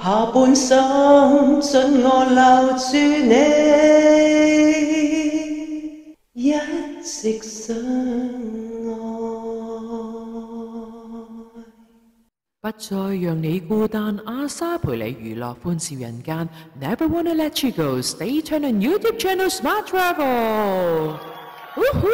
下半生，准我留住你，一直相爱，不再让你孤单。阿莎陪你娱乐欢笑人间，Never wanna let you go. Stay tuned on YouTube channel Smart Travel. 呜呼。